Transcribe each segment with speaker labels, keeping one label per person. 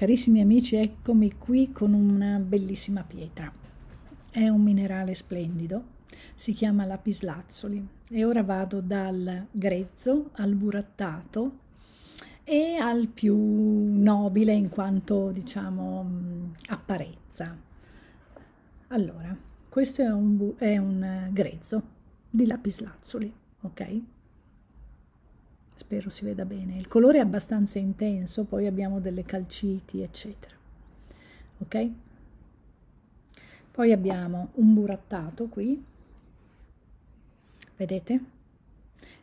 Speaker 1: Carissimi amici, eccomi qui con una bellissima pietra. È un minerale splendido, si chiama lapislazzoli e ora vado dal grezzo al burattato e al più nobile in quanto diciamo apparenza. Allora, questo è un, è un grezzo di lapislazzoli, ok? spero si veda bene il colore è abbastanza intenso poi abbiamo delle calciti eccetera ok poi abbiamo un burattato qui vedete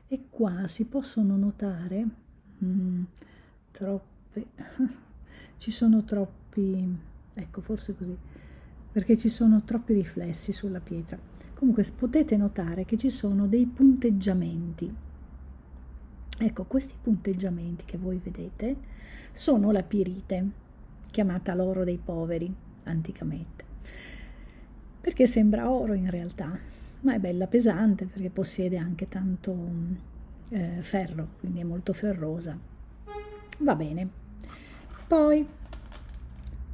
Speaker 1: e qua si possono notare mm, troppe ci sono troppi ecco forse così perché ci sono troppi riflessi sulla pietra comunque potete notare che ci sono dei punteggiamenti Ecco, questi punteggiamenti che voi vedete sono la pirite, chiamata l'oro dei poveri anticamente, perché sembra oro in realtà, ma è bella pesante perché possiede anche tanto eh, ferro, quindi è molto ferrosa. Va bene. Poi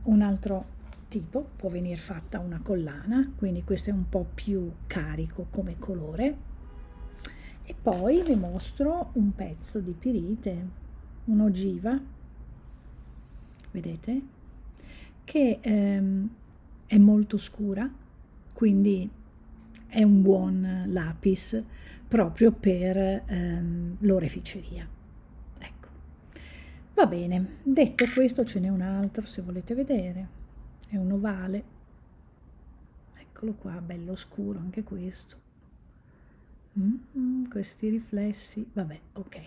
Speaker 1: un altro tipo, può venire fatta una collana, quindi questo è un po' più carico come colore e poi vi mostro un pezzo di pirite un'ogiva vedete che ehm, è molto scura quindi è un buon lapis proprio per ehm, l'oreficeria ecco va bene detto questo ce n'è un altro se volete vedere è un ovale eccolo qua bello scuro anche questo Mm, questi riflessi, vabbè, ok,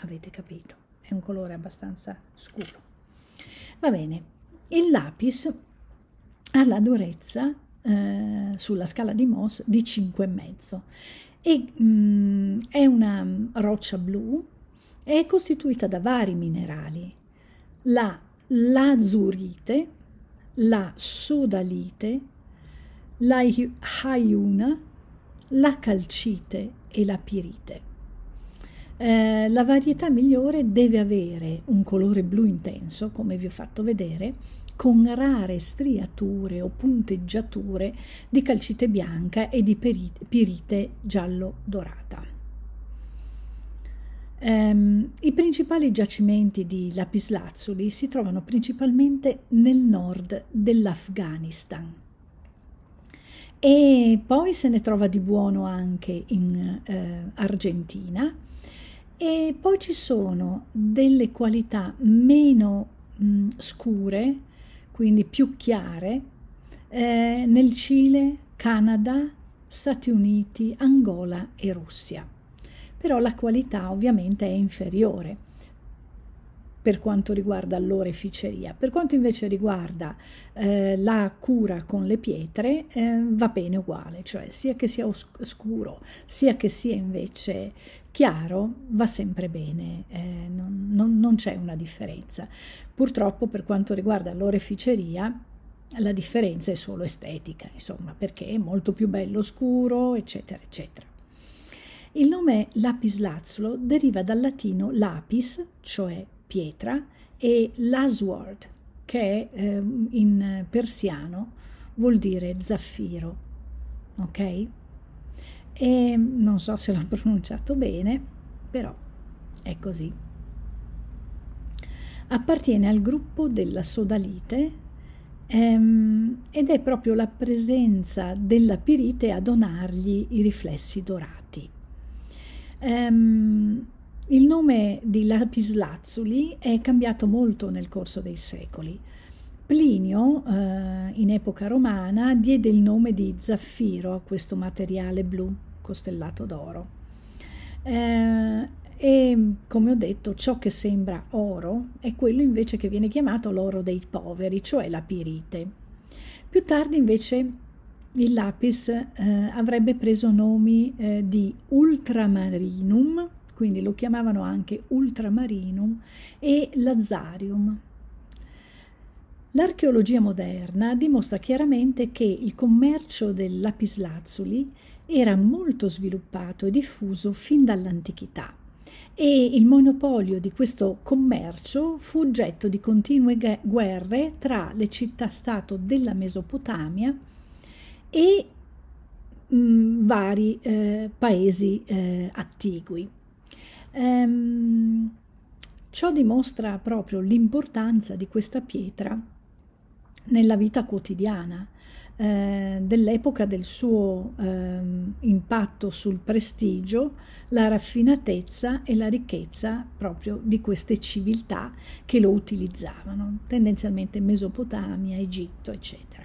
Speaker 1: avete capito, è un colore abbastanza scuro. Va bene, il lapis ha la durezza eh, sulla scala di Moss di 5,5 e mm, è una roccia blu, è costituita da vari minerali, la lazurite, la sodalite, la haiuna, la calcite e la pirite. Eh, la varietà migliore deve avere un colore blu intenso, come vi ho fatto vedere, con rare striature o punteggiature di calcite bianca e di pirite, pirite giallo-dorata. Ehm, I principali giacimenti di lapislazzuli si trovano principalmente nel nord dell'Afghanistan e poi se ne trova di buono anche in eh, Argentina e poi ci sono delle qualità meno mh, mm, scure, quindi più chiare, eh, nel Cile, Canada, Stati Uniti, Angola e Russia. Però la qualità ovviamente è inferiore per quanto riguarda l'oreficeria. Per quanto invece riguarda eh, la cura con le pietre, eh, va bene uguale, cioè sia che sia scuro, sia che sia invece chiaro, va sempre bene, eh, non, non, non c'è una differenza. Purtroppo per quanto riguarda l'oreficeria, la differenza è solo estetica, insomma, perché è molto più bello scuro, eccetera, eccetera. Il nome lapislazzulo deriva dal latino lapis, cioè pietra, e l'asward, che eh, in persiano vuol dire zaffiro. Ok? E non so se l'ho pronunciato bene, però è così. Appartiene al gruppo della sodalite ehm, ed è proprio la presenza della pirite a donargli i riflessi dorati. Ehm, il nome di lapislazzuli è cambiato molto nel corso dei secoli. Plinio, eh, in epoca romana, diede il nome di zaffiro a questo materiale blu costellato d'oro. Eh, e come ho detto, ciò che sembra oro è quello invece che viene chiamato l'oro dei poveri, cioè la pirite. Più tardi invece il lapis eh, avrebbe preso nomi eh, di ultramarinum, quindi lo chiamavano anche ultramarinum e lazarium. L'archeologia moderna dimostra chiaramente che il commercio del lapislazzuli era molto sviluppato e diffuso fin dall'antichità e il monopolio di questo commercio fu oggetto di continue guerre tra le città-stato della Mesopotamia e mh, mm, vari eh, paesi eh, attigui. Ehm, ciò dimostra proprio l'importanza di questa pietra nella vita quotidiana, eh, dell'epoca del suo eh, impatto sul prestigio, la raffinatezza e la ricchezza proprio di queste civiltà che lo utilizzavano, tendenzialmente Mesopotamia, Egitto, eccetera.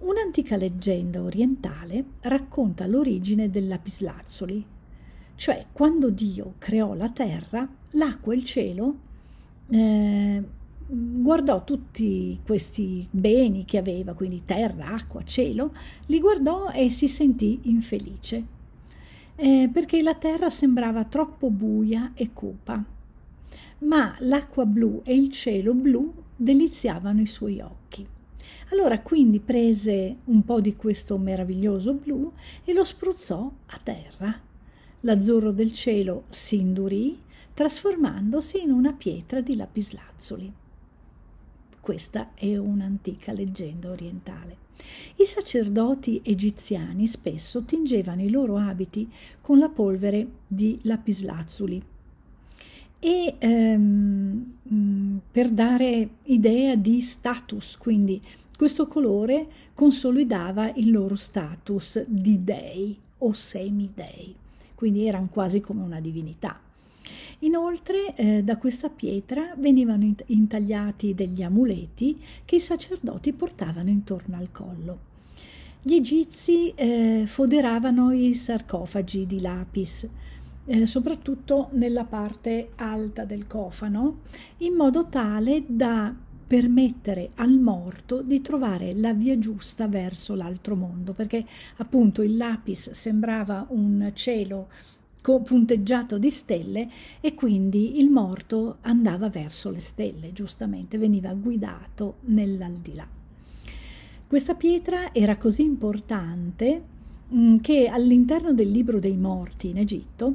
Speaker 1: Un'antica leggenda orientale racconta l'origine del lapislazzoli, cioè, quando Dio creò la terra, l'acqua e il cielo, eh, guardò tutti questi beni che aveva, quindi terra, acqua, cielo, li guardò e si sentì infelice, eh, perché la terra sembrava troppo buia e cupa, ma l'acqua blu e il cielo blu deliziavano i suoi occhi. Allora quindi prese un po' di questo meraviglioso blu e lo spruzzò a terra L'azzurro del cielo si indurì, trasformandosi in una pietra di lapislazzuli. Questa è un'antica leggenda orientale. I sacerdoti egiziani spesso tingevano i loro abiti con la polvere di lapislazzuli e ehm, mm, per dare idea di status, quindi questo colore consolidava il loro status di dei o semidei quindi erano quasi come una divinità. Inoltre eh, da questa pietra venivano intagliati degli amuleti che i sacerdoti portavano intorno al collo. Gli egizi eh, foderavano i sarcofagi di lapis, eh, soprattutto nella parte alta del cofano, in modo tale da permettere al morto di trovare la via giusta verso l'altro mondo, perché appunto il lapis sembrava un cielo punteggiato di stelle e quindi il morto andava verso le stelle, giustamente veniva guidato nell'aldilà. Questa pietra era così importante mh, che all'interno del libro dei morti in Egitto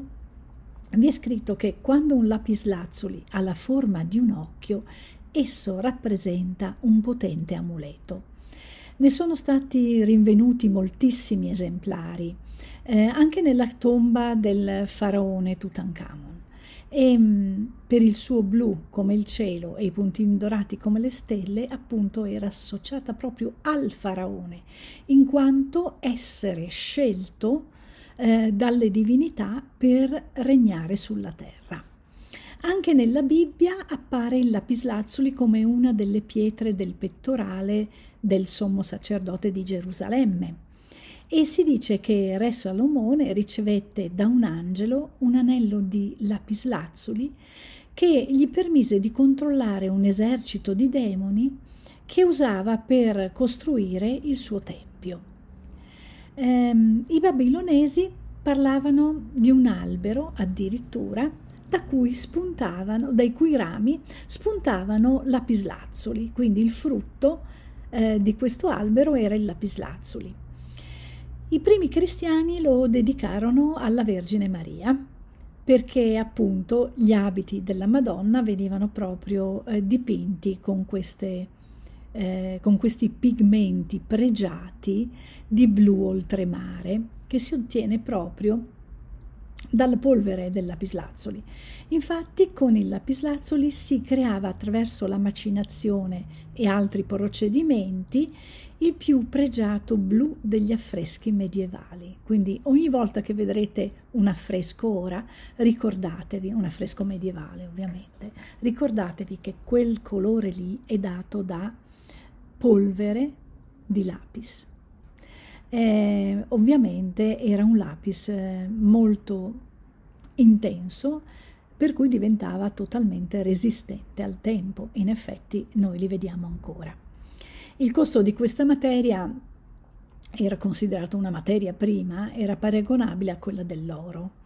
Speaker 1: vi è scritto che quando un lapislazzuli ha la forma di un occhio Esso rappresenta un potente amuleto. Ne sono stati rinvenuti moltissimi esemplari, eh, anche nella tomba del faraone Tutankhamon. E mh, mm, per il suo blu come il cielo e i puntini dorati come le stelle, appunto era associata proprio al faraone, in quanto essere scelto eh, dalle divinità per regnare sulla terra. Anche nella Bibbia appare il lapislazzuli come una delle pietre del pettorale del sommo sacerdote di Gerusalemme e si dice che Re Salomone ricevette da un angelo un anello di lapislazzuli che gli permise di controllare un esercito di demoni che usava per costruire il suo tempio. Ehm, I babilonesi parlavano di un albero addirittura da cui spuntavano, dai cui rami spuntavano lapislazzoli, quindi il frutto eh, di questo albero era il lapislazzoli. I primi cristiani lo dedicarono alla Vergine Maria perché appunto gli abiti della Madonna venivano proprio eh, dipinti con, queste, eh, con questi pigmenti pregiati di blu oltremare che si ottiene proprio dalla polvere del lapislazzoli. Infatti con il lapislazzoli si creava attraverso la macinazione e altri procedimenti il più pregiato blu degli affreschi medievali. Quindi ogni volta che vedrete un affresco ora, ricordatevi, un affresco medievale ovviamente, ricordatevi che quel colore lì è dato da polvere di lapis. Eh, ovviamente era un lapis eh, molto intenso per cui diventava totalmente resistente al tempo. In effetti noi li vediamo ancora. Il costo di questa materia era considerato una materia prima, era paragonabile a quella dell'oro.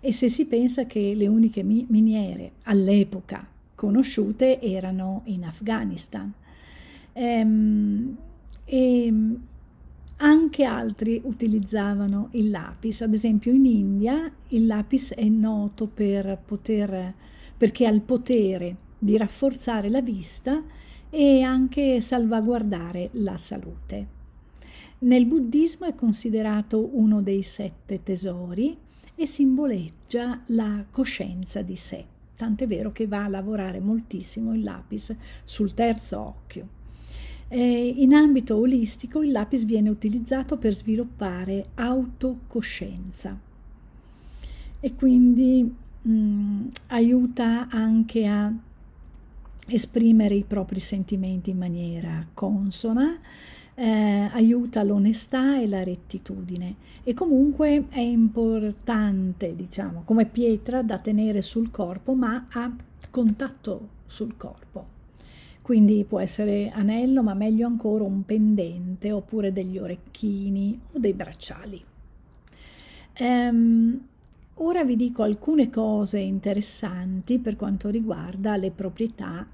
Speaker 1: E se si pensa che le uniche miniere all'epoca conosciute erano in Afghanistan. Ehm, e anche altri utilizzavano il lapis, ad esempio in India il lapis è noto per poter, perché ha il potere di rafforzare la vista e anche salvaguardare la salute. Nel buddismo è considerato uno dei sette tesori e simboleggia la coscienza di sé, tant'è vero che va a lavorare moltissimo il lapis sul terzo occhio. Eh, in ambito olistico il lapis viene utilizzato per sviluppare autocoscienza e quindi mh, mm, aiuta anche a esprimere i propri sentimenti in maniera consona, eh, aiuta l'onestà e la rettitudine e comunque è importante, diciamo, come pietra da tenere sul corpo, ma a contatto sul corpo quindi può essere anello ma meglio ancora un pendente oppure degli orecchini o dei bracciali. Ehm, ora vi dico alcune cose interessanti per quanto riguarda le proprietà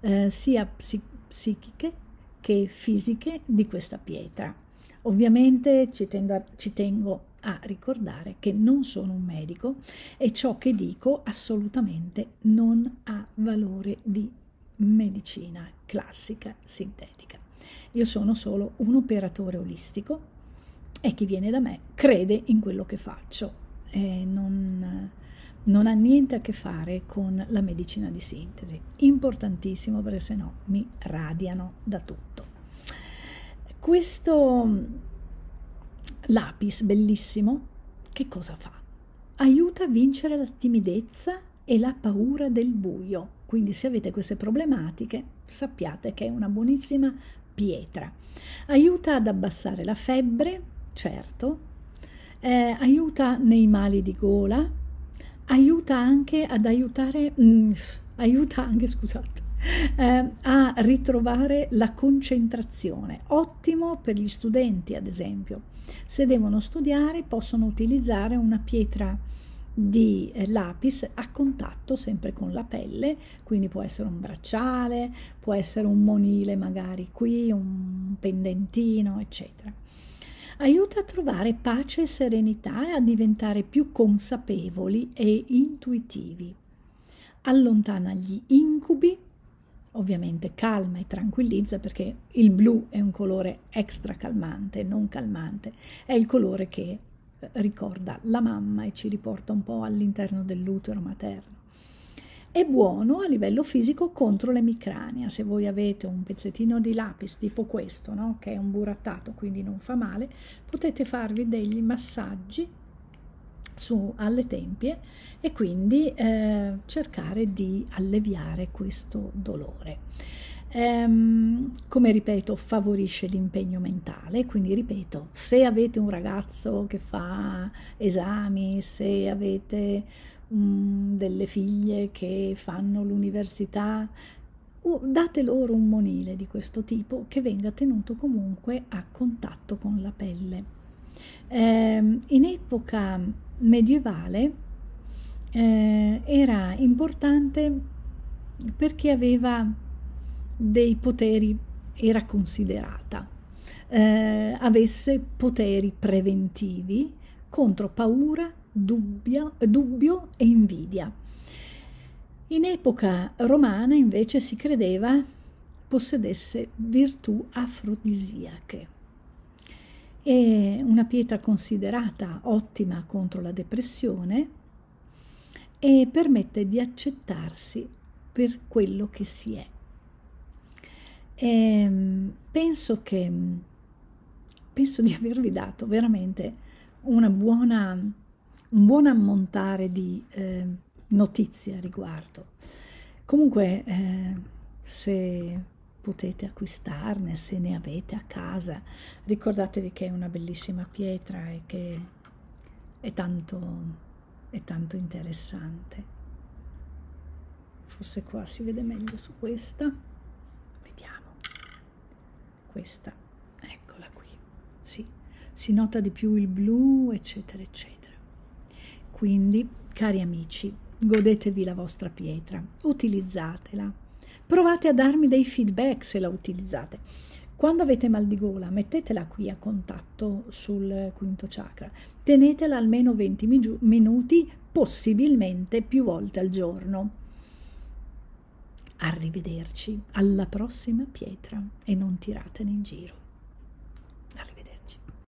Speaker 1: eh, sia psi psichiche che fisiche di questa pietra. Ovviamente ci tengo, a, ci tengo, a, ricordare che non sono un medico e ciò che dico assolutamente non ha valore di medicina classica sintetica. Io sono solo un operatore olistico e chi viene da me crede in quello che faccio e non, non ha niente a che fare con la medicina di sintesi. Importantissimo perché se no mi radiano da tutto. Questo lapis bellissimo che cosa fa? Aiuta a vincere la timidezza e la paura del buio quindi se avete queste problematiche sappiate che è una buonissima pietra. Aiuta ad abbassare la febbre, certo, eh, aiuta nei mali di gola, aiuta anche ad aiutare, mh, mm, aiuta anche, scusate, eh, a ritrovare la concentrazione. Ottimo per gli studenti, ad esempio. Se devono studiare possono utilizzare una pietra di eh, lapis a contatto sempre con la pelle, quindi può essere un bracciale, può essere un monile magari qui, un pendentino, eccetera. Aiuta a trovare pace e serenità e a diventare più consapevoli e intuitivi. Allontana gli incubi, ovviamente calma e tranquillizza perché il blu è un colore extra calmante, non calmante, è il colore che ricorda la mamma e ci riporta un po' all'interno dell'utero materno. È buono a livello fisico contro l'emicrania, se voi avete un pezzettino di lapis tipo questo, no? che è un burattato quindi non fa male, potete farvi degli massaggi su, alle tempie e quindi eh, cercare di alleviare questo dolore ehm, come ripeto favorisce l'impegno mentale quindi ripeto se avete un ragazzo che fa esami se avete um, delle figlie che fanno l'università date loro un monile di questo tipo che venga tenuto comunque a contatto con la pelle. Eh, in epoca medievale eh, era importante perché aveva dei poteri era considerata, eh, avesse poteri preventivi contro paura, dubbia, dubbio e invidia. In epoca romana invece si credeva possedesse virtù afrodisiache. È una pietra considerata ottima contro la depressione e permette di accettarsi per quello che si è. E ehm, penso che penso di avervi dato veramente una buona, un buon ammontare di eh, notizie a riguardo. Comunque, eh, se potete acquistarne, se ne avete a casa, ricordatevi che è una bellissima pietra e che è tanto, è tanto interessante. Forse qua si vede meglio su questa questa, eccola qui, sì, si nota di più il blu, eccetera, eccetera. Quindi, cari amici, godetevi la vostra pietra, utilizzatela, provate a darmi dei feedback se la utilizzate. Quando avete mal di gola, mettetela qui a contatto sul quinto chakra, tenetela almeno 20 minuti, possibilmente più volte al giorno Arrivederci alla prossima pietra e non tiratene in giro.